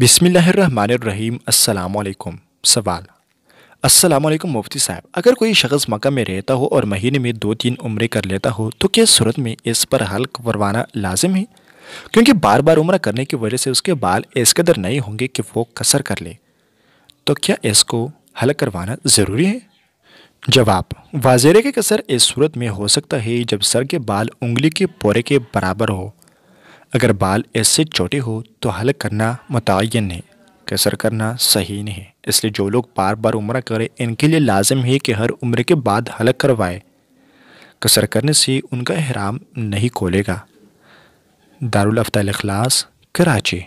बिसमीम अल्लाम सवाल अस्सलाम वालेकुम मुफ्ती साहब अगर कोई शख्स मक्का में रहता हो और महीने में दो तीन उम्र कर लेता हो तो क्या सूरत में इस पर हल करवाना लाजिम है क्योंकि बार बार उम्र करने की वजह से उसके बाल इस कदर नहीं होंगे कि वो कसर कर ले तो क्या इसको हल करवाना ज़रूरी है जवाब वाजेरे के कसर इस सूरत में हो सकता है जब सर के बाल उंगली के पोरे के बराबर हो अगर बाल ऐसे छोटे हो तो हल करना मुतन है कसर करना सही नहीं है इसलिए जो लोग बार बार उम्र करें इनके लिए लाजम है कि हर उम्र के बाद हलक करवाए कसर करने से उनका अहराम नहीं खोलेगा दारुल कराची